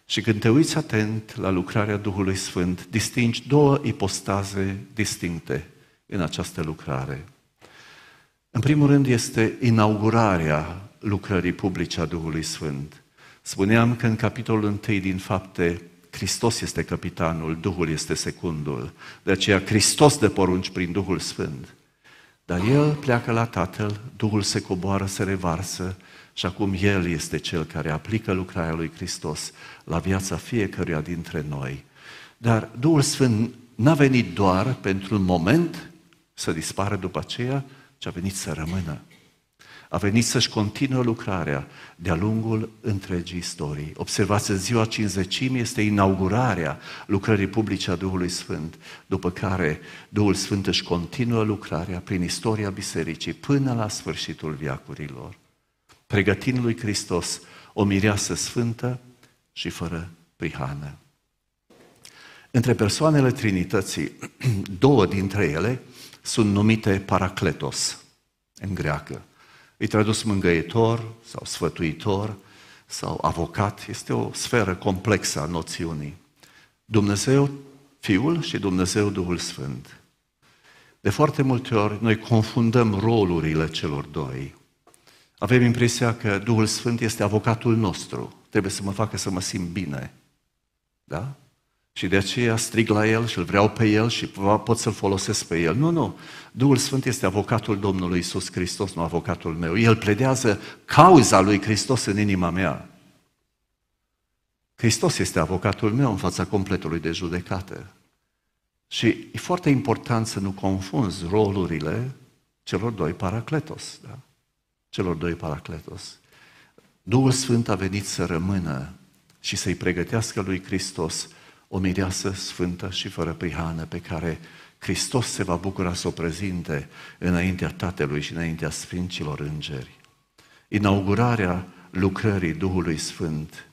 Și când te uiți atent la lucrarea Duhului Sfânt, distingi două ipostaze distincte în această lucrare. În primul rând este inaugurarea lucrării publice a Duhului Sfânt. Spuneam că în capitolul 1 din fapte, Hristos este capitanul, Duhul este secundul. De aceea Hristos de porunci prin Duhul Sfânt. Dar el pleacă la Tatăl, Duhul se coboară, se revarsă și acum el este cel care aplică lucrarea lui Hristos la viața fiecăruia dintre noi. Dar Duhul Sfânt n-a venit doar pentru un moment să dispară după aceea, ci a venit să rămână a venit să-și continuă lucrarea de-a lungul întregii istorii. Observați, în ziua cinzecimii este inaugurarea lucrării publice a Duhului Sfânt, după care Duhul Sfânt își continuă lucrarea prin istoria Bisericii până la sfârșitul viacurilor, pregătind lui Hristos o mireasă sfântă și fără prihană. Între persoanele Trinității, două dintre ele sunt numite paracletos în greacă e tradus mângăitor sau sfătuitor sau avocat. Este o sferă complexă a noțiunii. Dumnezeu Fiul și Dumnezeu Duhul Sfânt. De foarte multe ori noi confundăm rolurile celor doi. Avem impresia că Duhul Sfânt este avocatul nostru. Trebuie să mă facă să mă simt bine. Da? Și de aceea strig la El și îl vreau pe El și pot să-l folosesc pe El. Nu, nu. Duhul Sfânt este avocatul Domnului Isus Hristos, nu avocatul meu. El pledează cauza lui Hristos în inima mea. Hristos este avocatul meu în fața completului de judecată. Și e foarte important să nu confunzi rolurile celor doi paracletos. Da? Celor doi paracletos. Duhul Sfânt a venit să rămână și să-i pregătească lui Hristos o mireasă sfântă și fără prihană pe care Hristos se va bucura să o prezinte înaintea Tatălui și înaintea Sfinților Îngeri. Inaugurarea lucrării Duhului Sfânt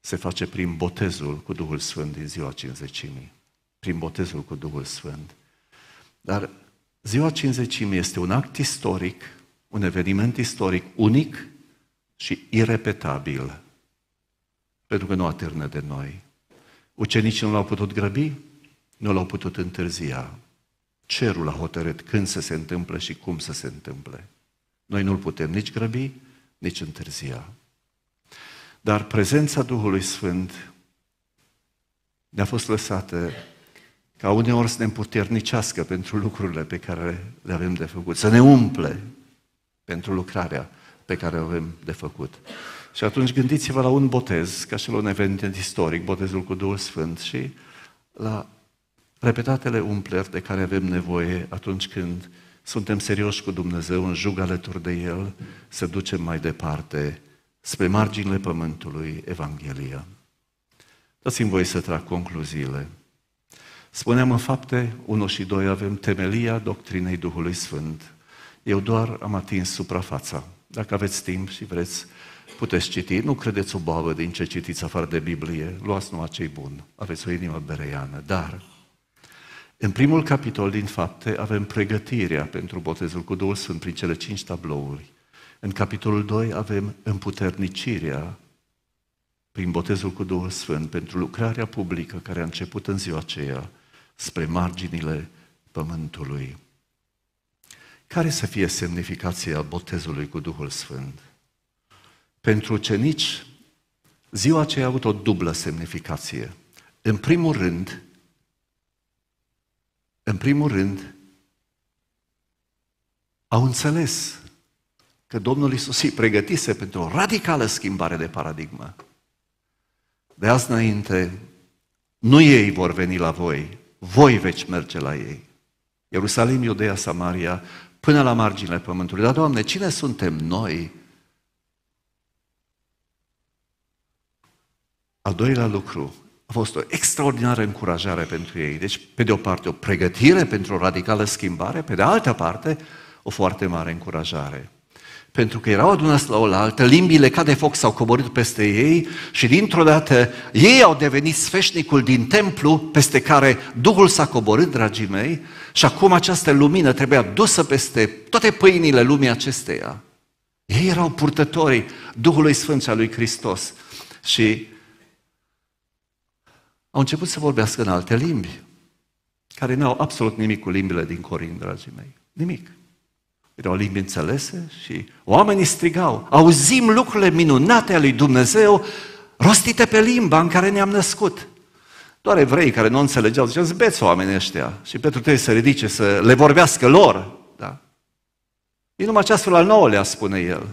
se face prin botezul cu Duhul Sfânt din ziua cinzecimii. Prin botezul cu Duhul Sfânt. Dar ziua cinzecimii este un act istoric, un eveniment istoric unic și irepetabil. Pentru că nu atârnă de noi. Ucenicii nu l-au putut grăbi, nu l-au putut întârzia. Cerul a hotărât când să se întâmple și cum să se întâmple. Noi nu-l putem nici grăbi, nici întârzia. Dar prezența Duhului Sfânt ne-a fost lăsată ca uneori să ne împuternicească pentru lucrurile pe care le avem de făcut, să ne umple pentru lucrarea pe care o avem de făcut. Și atunci gândiți-vă la un botez, ca și la un eveniment istoric, botezul cu Duhul Sfânt și la repetatele umpleri de care avem nevoie atunci când suntem serioși cu Dumnezeu, în jug alături de El, să ducem mai departe spre marginile pământului Evanghelia. dați voi să trag concluziile. Spuneam în fapte 1 și 2 avem temelia doctrinei Duhului Sfânt. Eu doar am atins suprafața. Dacă aveți timp și vreți puteți citi, nu credeți o babă din ce citiți afară de Biblie, luați numai cei bun, aveți o inimă bereiană, dar în primul capitol din fapte avem pregătirea pentru botezul cu Duhul Sfânt prin cele cinci tablouri. În capitolul 2 avem împuternicirea prin botezul cu Duhul Sfânt pentru lucrarea publică care a început în ziua aceea spre marginile pământului. Care să fie semnificația botezului cu Duhul Sfânt? Pentru ucenici, ziua aceea a avut o dublă semnificație. În primul rând, în primul rând, au înțeles că Domnul Iisus îi pregătise pentru o radicală schimbare de paradigmă. De azi înainte, nu ei vor veni la voi, voi veți merge la ei. Ierusalim, Iudeea, Samaria, până la marginile pământului. Dar, Doamne, cine suntem noi Al doilea lucru, a fost o extraordinară încurajare pentru ei. Deci, pe de o parte, o pregătire pentru o radicală schimbare, pe de altă parte, o foarte mare încurajare. Pentru că erau adunați la oaltă, limbile ca de foc s-au coborât peste ei și dintr-o dată ei au devenit sfeșnicul din templu peste care Duhul s-a coborât, dragii mei, și acum această lumină trebuia dusă peste toate pâinile lumii acesteia. Ei erau purtătorii Duhului Sfânt al lui Hristos. Și au început să vorbească în alte limbi, care nu au absolut nimic cu limbile din Corint, dragii mei. Nimic. Erau limbi înțelese și oamenii strigau, auzim lucrurile minunate ale lui Dumnezeu rostite pe limba în care ne-am născut. Doar evrei care nu înțelegeau, ziceau, zbeți oamenii ăștia și Petru trebuie să ridice, să le vorbească lor. Da? E numai ceasul al nouălea, spune el.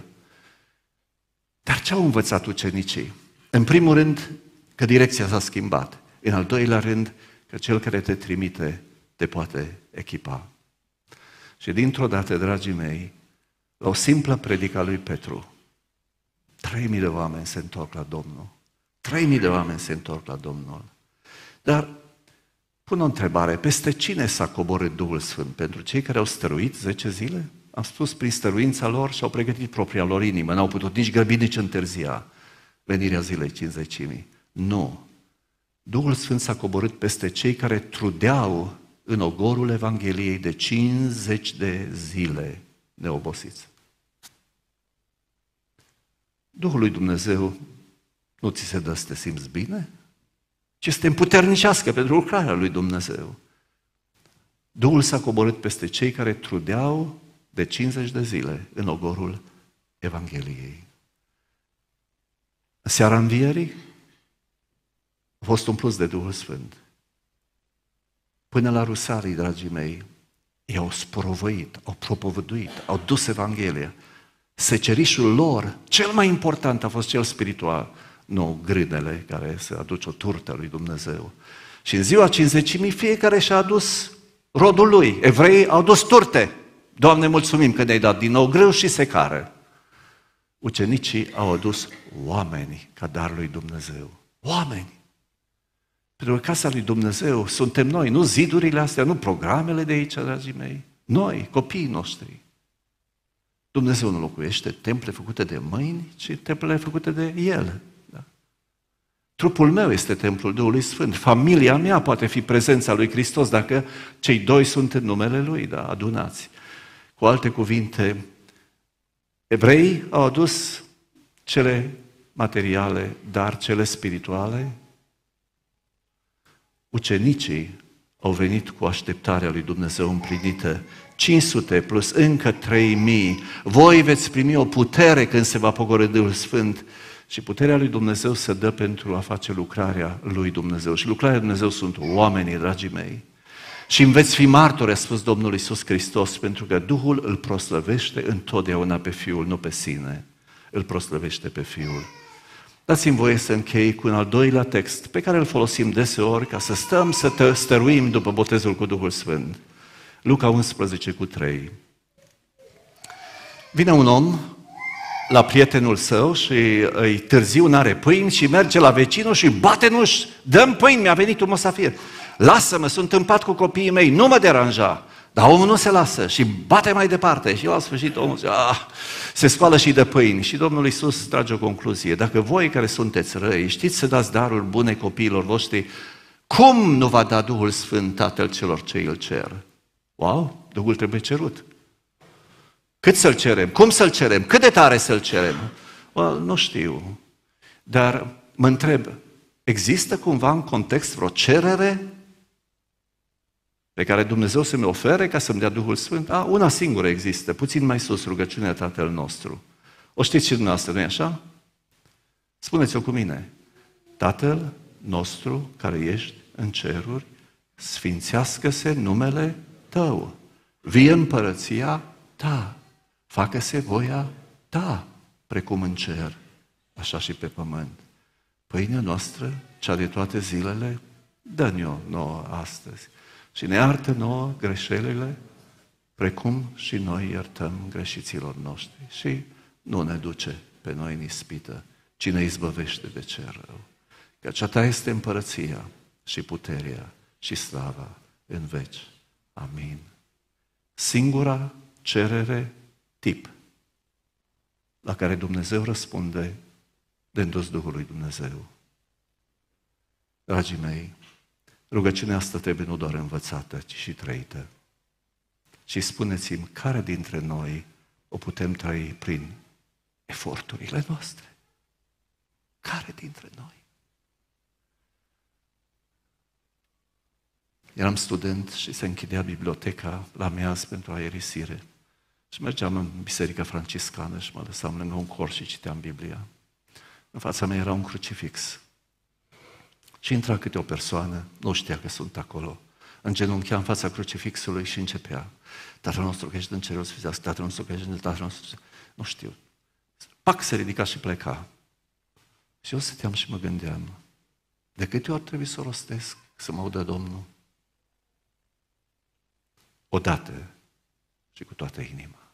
Dar ce au învățat ucenicii? În primul rând, că direcția s-a schimbat. În al doilea rând, că cel care te trimite te poate echipa. Și dintr-o dată, dragii mei, la o simplă predică a lui Petru, 3.000 de oameni se întorc la Domnul. 3.000 de oameni se întorc la Domnul. Dar pun o întrebare. Peste cine s-a coborât Duhul Sfânt? Pentru cei care au stăruit 10 zile? Am spus, prin stăruința lor și-au pregătit propria lor inimă. N-au putut nici grăbi, nici întârzia venirea zilei 50.000. Nu. Duhul Sfânt s-a coborât peste cei care trudeau în ogorul Evangheliei de 50 de zile neobosiți. Duhul lui Dumnezeu nu ți se dă să te simți bine, ci să te împuternicească pentru lucrarea lui Dumnezeu. Duhul s-a coborât peste cei care trudeau de 50 de zile în ogorul Evangheliei. Seara învierii, a fost umpluți de Duhul Sfânt. Până la rusarii, dragii mei, ei au sprovăit, au propovăduit, au dus Evanghelia. Secerișul lor, cel mai important a fost cel spiritual, nu grânele care se aduce o turtă lui Dumnezeu. Și în ziua 50.000 fiecare și-a adus rodul lui. Evreii au dus turte. Doamne, mulțumim că ne-ai dat din nou greu și secară. Ucenicii au adus oameni ca dar lui Dumnezeu. Oameni. Pentru că casa lui Dumnezeu suntem noi, nu zidurile astea, nu programele de aici, dragii mei. Noi, copiii noștri. Dumnezeu nu locuiește temple făcute de mâini, ci templele făcute de El. Da? Trupul meu este templul Duhului Sfânt. Familia mea poate fi prezența lui Hristos dacă cei doi sunt în numele Lui, da, adunați. Cu alte cuvinte, evrei au adus cele materiale, dar cele spirituale ucenicii au venit cu așteptarea lui Dumnezeu împlinită. 500 plus încă 3000. Voi veți primi o putere când se va pogorâ Duhul Sfânt. Și puterea lui Dumnezeu se dă pentru a face lucrarea lui Dumnezeu. Și lucrarea lui Dumnezeu sunt oamenii, dragii mei. Și îmi veți fi martori, a spus Domnul Isus Hristos, pentru că Duhul îl proslăvește întotdeauna pe Fiul, nu pe sine. Îl proslăvește pe Fiul. Dați-mi voie să închei cu un al doilea text pe care îl folosim deseori ca să stăm, să te stăruim după botezul cu Duhul Sfânt. Luca 11 cu 3. Vine un om la prietenul său și îi târziu, nu are pâini și merge la vecinul și bate nu dăm pâini, mi-a venit un musafir. Lasă-mă, sunt împat cu copiii mei, nu mă deranja. Dar omul nu se lasă și bate mai departe și la sfârșit omul zice, ah, se scoală și de pâini. Și Domnul Iisus trage o concluzie. Dacă voi care sunteți răi știți să dați darul bune copiilor voștri, cum nu va da Duhul Sfânt Tatăl celor ce îl cer? Wow, Duhul trebuie cerut. Cât să-l cerem? Cum să-l cerem? Cât de tare să-l cerem? Well, nu știu. Dar mă întreb, există cumva în context vreo cerere pe care Dumnezeu să mi ofere ca să-mi dea Duhul Sfânt, a, una singură există, puțin mai sus, rugăciunea Tatăl nostru. O știți și dumneavoastră, nu-i așa? Spuneți-o cu mine. Tatăl nostru care ești în ceruri, sfințească-se numele Tău. Vie împărăția Ta. Facă-se voia Ta, precum în cer, așa și pe pământ. Pâinea noastră, cea de toate zilele, dă-ne-o nouă astăzi și ne iartă nouă greșelile, precum și noi iertăm greșiților noștri și nu ne duce pe noi în ispită, ci ne izbăvește de cel rău. Căci a ta este împărăția și puterea și slava în veci. Amin. Singura cerere tip la care Dumnezeu răspunde de Duhul Duhului Dumnezeu. Dragii mei, Rugăciunea asta trebuie nu doar învățată, ci și trăită. Și spuneți-mi, care dintre noi o putem trăi prin eforturile noastre? Care dintre noi? Eram student și se închidea biblioteca la miaz pentru aerisire. Și mergeam în biserica franciscană și mă lăsam lângă un cor și citeam Biblia. În fața mea era un crucifix și intra câte o persoană, nu știa că sunt acolo. În genunchea în fața crucifixului și începea. Tatăl nostru că ești în cerul, sfințească, Tatăl nostru că ești în Tatăl nostru. Nu știu. Pac se ridica și pleca. Și eu stăteam și mă gândeam, de câte ori trebuie să o rostesc să mă audă Domnul? Odată și cu toată inima.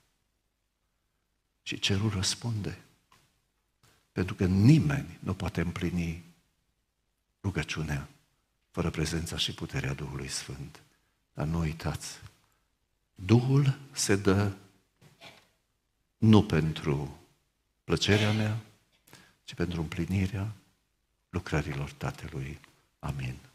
Și cerul răspunde. Pentru că nimeni nu poate împlini rugăciunea fără prezența și puterea Duhului Sfânt. Dar nu uitați, Duhul se dă nu pentru plăcerea mea, ci pentru împlinirea lucrărilor Tatălui. Amin.